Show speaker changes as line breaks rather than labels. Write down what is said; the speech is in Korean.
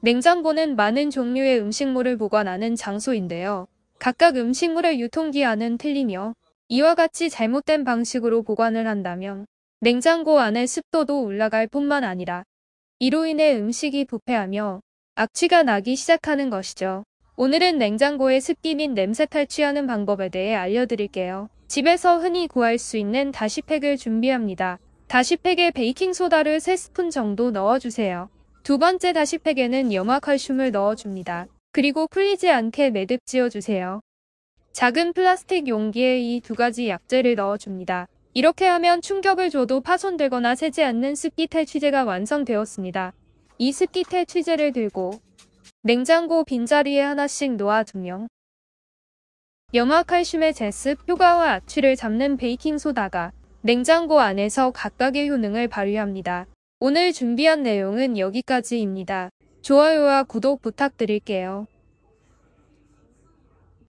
냉장고는 많은 종류의 음식물을 보관하는 장소인데요. 각각 음식물의 유통기한은 틀리며 이와 같이 잘못된 방식으로 보관을 한다면 냉장고 안의 습도도 올라갈 뿐만 아니라 이로 인해 음식이 부패하며 악취가 나기 시작하는 것이죠. 오늘은 냉장고의 습기 및 냄새 탈취하는 방법에 대해 알려드릴게요. 집에서 흔히 구할 수 있는 다시팩을 준비합니다. 다시팩에 베이킹소다를 3스푼 정도 넣어주세요. 두 번째 다시팩에는 염화칼슘을 넣어줍니다. 그리고 풀리지 않게 매듭 지어주세요. 작은 플라스틱 용기에 이 두 가지 약재를 넣어줍니다. 이렇게 하면 충격을 줘도 파손되거나 새지 않는 습기텔 취재가 완성되었습니다. 이 습기텔 취재를 들고 냉장고 빈자리에 하나씩 놓아두며 염화칼슘의 제습 효과와 악취를 잡는 베이킹소다가 냉장고 안에서 각각의 효능을 발휘합니다. 오늘 준비한 내용은 여기까지입니다. 좋아요와 구독 부탁드릴게요.